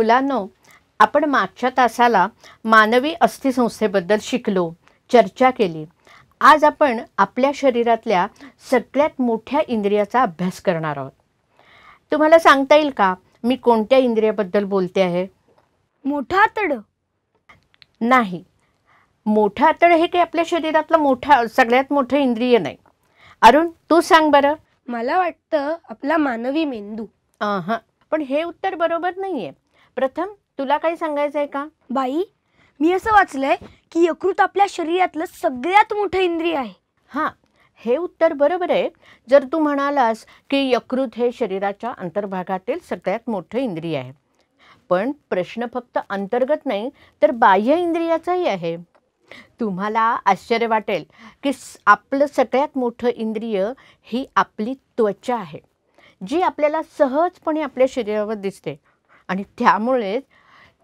मुलांनो आपण मागच्या तासाला मानवी अस्थिसंस्थेबद्दल शिकलो चर्चा केली आज आपण आपल्या शरीरातल्या सगळ्यात मोठ्या इंद्रियाचा अभ्यास करणार आहोत तुम्हाला सांगता येईल का मी कोणत्या इंद्रियाबद्दल बोलते आहे मोठा आतड नाही मोठं आतड हे काही आपल्या शरीरातलं मोठा सगळ्यात मोठं इंद्रिय नाही अरुण तू सांग बरं मला वाटतं आपला मानवी मेंदू हां पण हे उत्तर बरोबर नाही आहे प्रथम तुला काही सांगायचं आहे का बाई मी असं वाचलंय की यकृत आपल्या शरीरातलं सगळ्यात मोठं इंद्रिय आहे हा हे उत्तर बरोबर आहे जर तू म्हणालास की यकृत हे शरीराच्या अंतर्भागातील सगळ्यात मोठं इंद्रिय आहे पण प्रश्न फक्त अंतर्गत नाही तर बाह्य इंद्रियाचाही आहे तुम्हाला आश्चर्य वाटेल की आपलं सगळ्यात मोठं इंद्रिय ही आपली त्वचा आहे जी आपल्याला सहजपणे आपल्या शरीरावर दिसते आणि त्यामुळे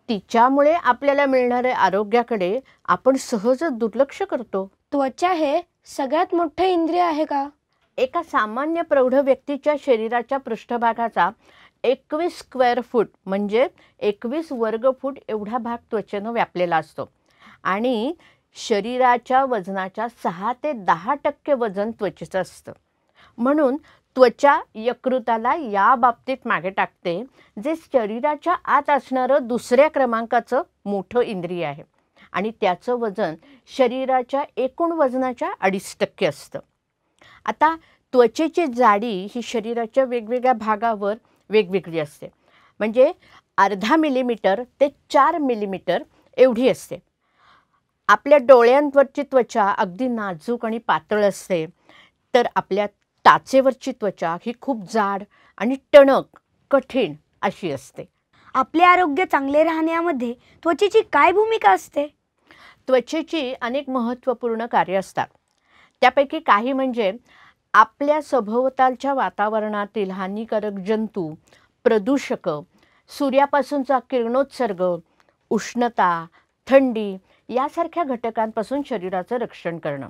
तिच्यामुळे आपल्याला मिळणाऱ्या आरोग्याकडे आपण सहजच दुर्लक्ष करतो त्वचा हे सगळ्यात मोठं इंद्रिय आहे का एका सामान्य प्रौढ व्यक्तीच्या शरीराच्या पृष्ठभागाचा एकवीस स्क्वेअर फूट म्हणजे एकवीस वर्ग फूट एवढा भाग त्वचेनं व्यापलेला असतो आणि शरीराच्या वजनाच्या सहा ते दहा टक्के वजन त्वचेचं असतं म्हणून त्वचा यकृताला या बाबतीत मागे टाकते जे शरीराच्या आत असणारं दुसऱ्या क्रमांकाचं मोठं इंद्रिय आहे आणि त्याचं वजन शरीराच्या एकूण वजनाच्या अडीच टक्के असतं आता त्वचेची जाडी ही शरीराच्या वेगवेगळ्या भागावर वेगवेगळी असते म्हणजे अर्धा मिलीमीटर ते चार मिलीमीटर एवढी असते आपल्या डोळ्यांवरची त्वचा अगदी नाजूक आणि पातळ असते तर आपल्या टाचेवरची त्वचा ही खूप जाड आणि टणक कठीण अशी असते आपले आरोग्य चांगले राहण्यामध्ये त्वचेची काय भूमिका असते त्वचेची अनेक महत्त्वपूर्ण कार्य असतात त्यापैकी काही म्हणजे आपल्या सभोवतालच्या वातावरणातील हानिकारक जंतू प्रदूषक सूर्यापासूनचा किरणोत्सर्ग उष्णता थंडी यासारख्या घटकांपासून शरीराचं रक्षण करणं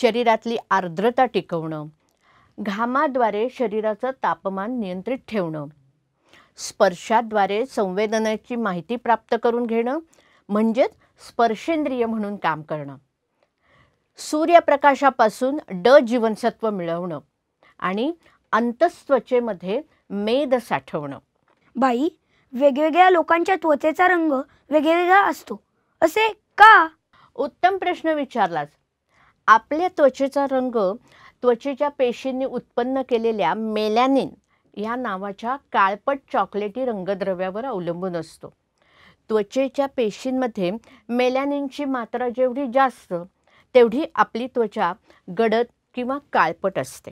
शरीरातली आर्द्रता टिकवणं घामाद्वारे शरीराचं तापमान नियंत्रित ठेवणं स्पर्शाद्वारे संवेदनाची माहिती प्राप्त करून घेणं म्हणजेच स्पर्शेंद्रिय म्हणून काम करणं सूर्यप्रकाशापासून ड जीवनसत्व मिळवणं आणि अंतस्त्वचेमध्ये मेद साठवणं बाई वेगवेगळ्या लोकांच्या त्वचेचा रंग वेगवेगळा असतो असे का उत्तम प्रश्न विचारलास आपल्या त्वचेचा रंग त्वचेच्या पेशींनी उत्पन्न केलेल्या मेलॅनिन या नावाच्या काळपट चॉकलेटी रंगद्रव्यावर अवलंबून असतो त्वचेच्या पेशींमध्ये मेलॅनिनची मात्रा जेवढी जास्त तेवढी आपली त्वचा गडद किंवा काळपट असते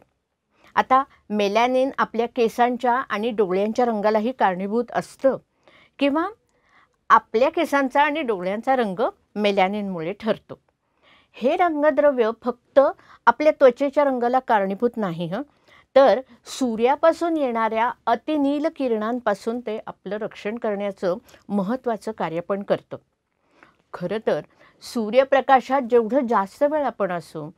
आता मेलॅनिन आपल्या केसांच्या आणि डोळ्यांच्या रंगालाही कारणीभूत असतं किंवा आपल्या केसांचा आणि डोळ्यांचा रंग मेलॅनिनमुळे ठरतो हे रंगद्रव्य फक्त आपल्या त्वचेच्या रंगाला कारणीभूत नाही हं तर सूर्यापासून येणाऱ्या अतिनील किरणांपासून ते आपलं रक्षण करण्याचं महत्त्वाचं कार्य पण करतं खरं तर सूर्यप्रकाशात जेवढं जास्त वेळ आपण असू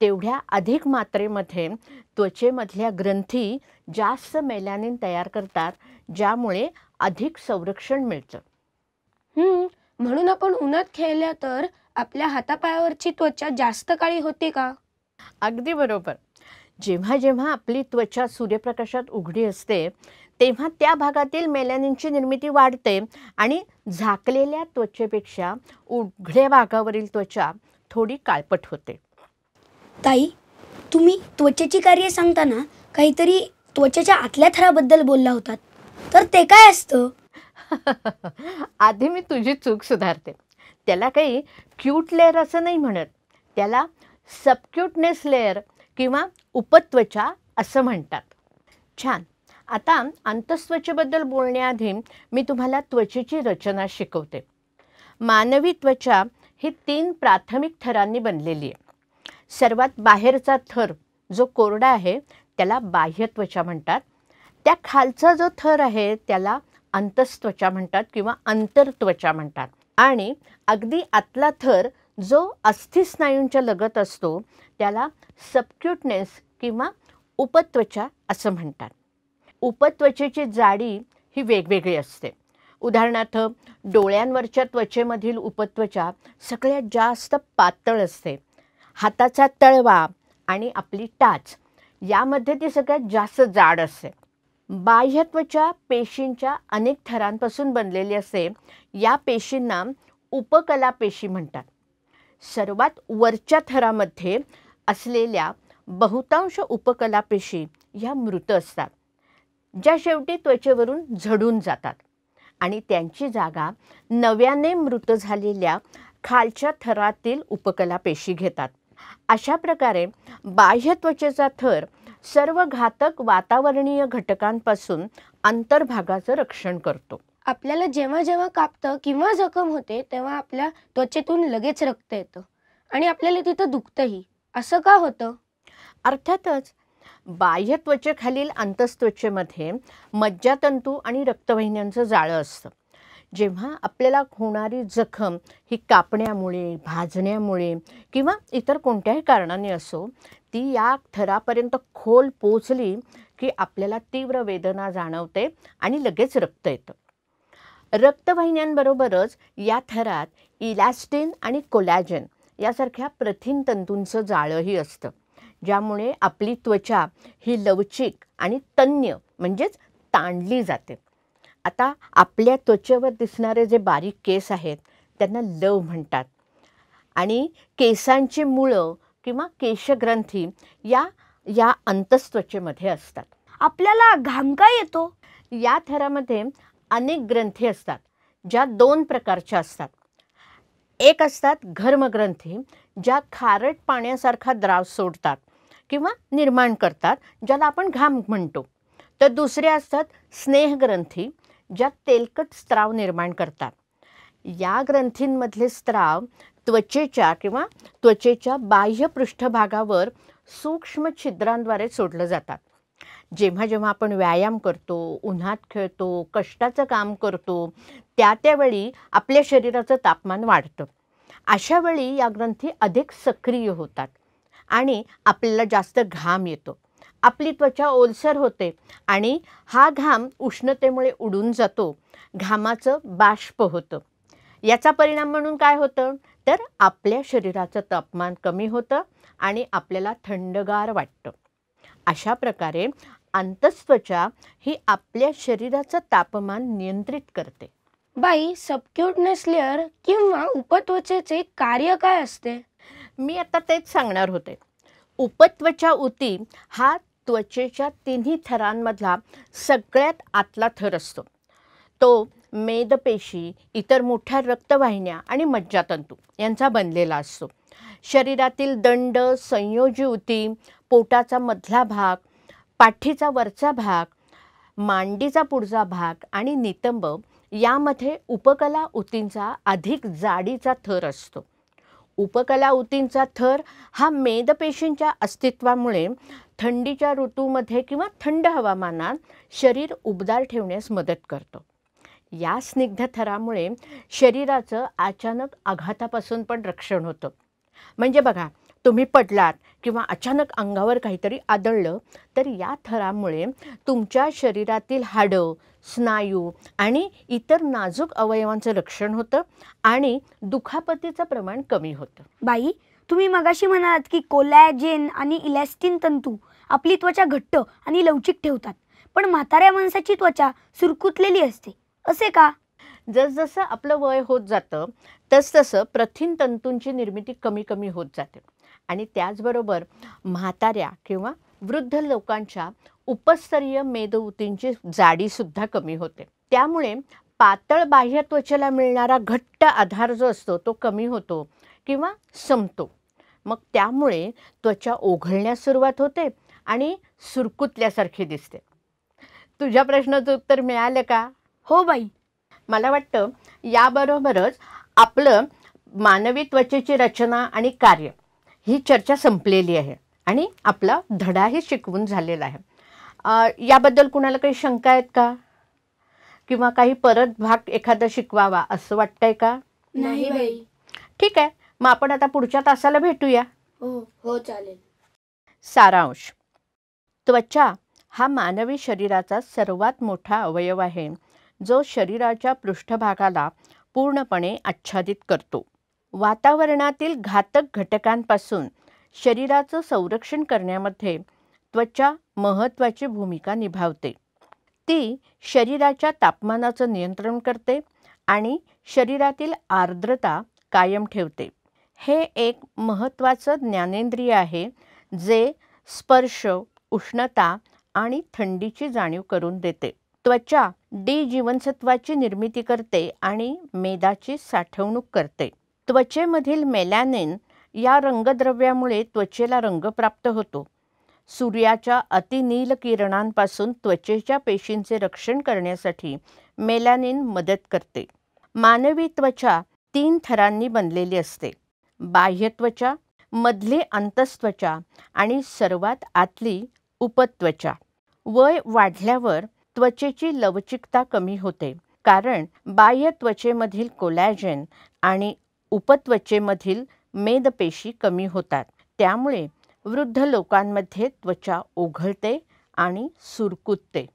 तेवढ्या अधिक मात्रेमध्ये त्वचेमधल्या ग्रंथी जास्त मेलॅनिन तयार करतात ज्यामुळे अधिक संरक्षण मिळतं म्हणून आपण उन्हात खेळल्या तर आपल्या हातापायावरची त्वचा जास्त काळी होते का अगदी बरोबर जेव्हा जेव्हा आपली त्वचा सूर्यप्रकाशात उघडी असते तेव्हा त्या भागातील मेलॅनिनची निर्मिती वाढते आणि झाकलेल्या त्वचेपेक्षा उघड्या भागावरील त्वचा थोडी काळपट होते ताई तुम्ही त्वचेची कार्य सांगताना काहीतरी त्वचेच्या आतल्या थराबद्दल बोलला होतात तर ते काय असतं आधी मी तुझी चूक सुधारते त्याला काही क्यूट लेअर असं नाही म्हणत त्याला सबक्यूटनेस लेअर किंवा उपत्वचा असं म्हणतात छान आता अंतस्त्वचेबद्दल बोलण्याआधी मी तुम्हाला त्वचेची रचना शिकवते मानवी त्वचा ही तीन प्राथमिक थरांनी बनलेली आहे सर्वात बाहेरचा थर जो कोरडा आहे त्याला बाह्य त्वचा म्हणतात त्या खालचा जो थर आहे त्याला अंतस्त्वचा म्हणतात किंवा अंतरत्वचा म्हणतात आणि अगदी आतला थर जो अस्थिस्नायूंच्या लगत असतो त्याला सबक्युटनेस किंवा उपत्वचा असं म्हणतात उपत्वचेची जाडी ही वेगवेगळी असते उदाहरणार्थ डोळ्यांवरच्या त्वचेमधील उपत्वचा सगळ्यात जास्त पातळ असते हाताचा तळवा आणि आपली टाच यामध्ये ती सगळ्यात जास्त जाड असते बाह्यत्वच्या पेशींच्या अनेक थरांपासून बनलेली असते या पेशींना उपकला पेशी म्हणतात सर्वात वरच्या थरामध्ये असलेल्या बहुतांश उपकला पेशी ह्या मृत असतात ज्या शेवटी त्वचेवरून झडून जातात आणि त्यांची जागा नव्याने मृत झालेल्या खालच्या थरातील उपकला पेशी घेतात अशा प्रकारे बाह्य त्वचेचा थर सर्व घातक वातावरणीय घटकांपासून अंतर्भागाचं रक्षण करतो आपल्याला जेव्हा जेव्हा कापतं किंवा जखम होते तेव्हा आपल्या त्वचेतून लगेच रक्त येतं आणि आपल्याला तिथं दुखतंही असं का होतं अर्थातच बाह्य त्वचेखालील अंतस्त्वचेमध्ये मज्जातंतू आणि रक्तवाहिन्यांचं जाळं असतं जेव्हा आपल्याला होणारी जखम ही कापण्यामुळे भाजण्यामुळे किंवा इतर कोणत्याही कारणाने असो ती या थरापर्यंत खोल पोचली की आपल्याला तीव्र वेदना जाणवते आणि लगेच रक्त येतं रक्तवाहिन्यांबरोबरच या थरात इलॅस्टिन आणि कोलॅजन यासारख्या प्रथिन तंतूंचं जाळंही असतं ज्यामुळे आपली त्वचा ही लवचिक आणि तन्य म्हणजेच ताणली जाते आता आपल्या त्वचेवर दिसणारे जे बारीक केस आहेत त्यांना लव म्हणतात आणि केसांची मुळं किंवा केशग्रंथी या या अंतस्त्वचेमध्ये असतात आपल्याला घाम का येतो या थरामध्ये अनेक ग्रंथी असतात ज्या दोन प्रकारच्या असतात एक असतात घर्मग्रंथी ज्या खारट पाण्यासारखा द्राव सोडतात किंवा निर्माण करतात ज्याला आपण घाम म्हणतो तर दुसरे असतात स्नेहग्रंथी ज्या तेलकट स्त्राव निर्माण करतात या ग्रंथींमधले स्त्राव त्वचेच्या किंवा त्वचेच्या बाह्य पृष्ठभागावर सूक्ष्म छिद्रांद्वारे सोडलं जातात जेव्हा जेव्हा आपण व्यायाम करतो उन्हात खेळतो कष्टाचं काम करतो त्या त्यावेळी आपल्या शरीराचं तापमान वाढतं अशा वेळी या ग्रंथी अधिक सक्रिय होतात आणि आपल्याला जास्त घाम येतो आपली त्वचा ओलसर होते आणि हा घाम उष्णतेमुळे उडून जातो घामाचं बाष्प होतं याचा परिणाम म्हणून काय होतं तर आपल्या शरीराचं तापमान कमी होतं आणि आपल्याला थंडगार वाटतं अशा प्रकारे अंतस्वचा ही आपल्या शरीराचं तापमान नियंत्रित करते बाई सबक्युटनेस लेअर किंवा उपत्वचेचे कार्य काय असते मी आता तेच सांगणार होते उपत्वचा उती हा त्वचेच्या तिन्ही थरांमधला सगळ्यात आतला थर असतो तो मेदपेशी इतर मोठ्या रक्तवाहिन्या आणि मज्जातंतू यांचा बनलेला असतो शरीरातील दंड संयोजी पोटाचा मधला भाग पाठीचा वरचा भाग मांडीचा पुढचा भाग आणि नितंब यामध्ये उपकला उतींचा अधिक जाडीचा थर असतो उपकला उतींचा थर हा मेदपेशींच्या अस्तित्वामुळे थंडीच्या ऋतूमध्ये किंवा थंड हवामानात शरीर उबदार ठेवण्यास मदत करतो या स्निग्ध थरामुळे शरीराचं अचानक आघातापासून पण रक्षण होतं म्हणजे बघा तुम्ही पडलात किंवा अचानक अंगावर काहीतरी आदळलं तर या थरामुळे तुमच्या शरीरातील हाडं स्नायू आणि इतर नाजूक अवयवांचं रक्षण होतं आणि दुखापतीचं प्रमाण कमी होतं बाई तुम्ही मगाशी म्हणालात की कोलॅजेन आणि इलॅस्टिन तंतू आपली त्वचा घट्ट आणि लवचिक ठेवतात पण म्हाताऱ्या माणसाची त्वचा सुरकुतलेली असते असे का जसजसं आपलं वय होत जातं तसतसं प्रथिन तंतूंची निर्मिती कमी कमी होत जाते आणि त्याचबरोबर म्हाताऱ्या किंवा वृद्ध लोकांच्या उपस्तरीय मेदऊतींची जाडीसुद्धा कमी होते त्यामुळे पातळ बाह्य त्वचेला मिळणारा घट्ट आधार जो असतो तो कमी होतो किंवा संपतो मग त्यामुळे त्वचा ओघळण्यास सुरुवात होते आणि सुरकुतल्यासारखी दिसते तुझ्या प्रश्नाचं उत्तर मिळालं का हो बाई मला वाटतं याबरोबरच आपलं मानवी त्वचेची रचना आणि कार्य ही चर्चा संपलेली आहे आणि आपला धडाही शिकवून झालेला आहे याबद्दल कुणाला काही शंका आहेत का किंवा काही परत भाग एखादा शिकवावा असं वाटतंय का नाही बाई ठीक आहे मग आपण आता पुढच्या तासाला भेटूया हो हो चालेल सारांश त्वचा हा मानवी शरीराचा सर्वात मोठा अवयव आहे जो शरीराच्या पृष्ठभागाला पूर्णपणे आच्छादित करतो वातावरणातील घातक घटकांपासून शरीराचं संरक्षण करण्यामध्ये त्वचा महत्त्वाची भूमिका निभावते ती शरीराच्या तापमानाचं नियंत्रण करते आणि शरीरातील आर्द्रता कायम ठेवते हे एक महत्त्वाचं ज्ञानेंद्रिय आहे जे स्पर्श उष्णता आणि थंडीची जाणीव करून देते त्वचा डी जीवनसत्वाची निर्मिती करते आणि मेदाची साठवणूक करते त्वचेमधील मेलॅनिन या रंगद्रव्यामुळे त्वचेला रंग प्राप्त होतो सूर्याच्या अतिनील किरणांपासून त्वचेच्या पेशींचे रक्षण करण्यासाठी मेलॅनिन मदत करते मानवी त्वचा तीन थरांनी बनलेली असते बाह्य त्वचा मधली अंतस्त्वचा आणि सर्वात आतली उपत्वचा वय वाढल्यावर त्वचेची लवचिकता कमी होते कारण बाह्य त्वचेमधील कोलॅजन आणि उपत्वचेमधील मेदपेशी कमी होतात त्यामुळे वृद्ध लोकांमध्ये त्वचा ओघळते आणि सुरकुतते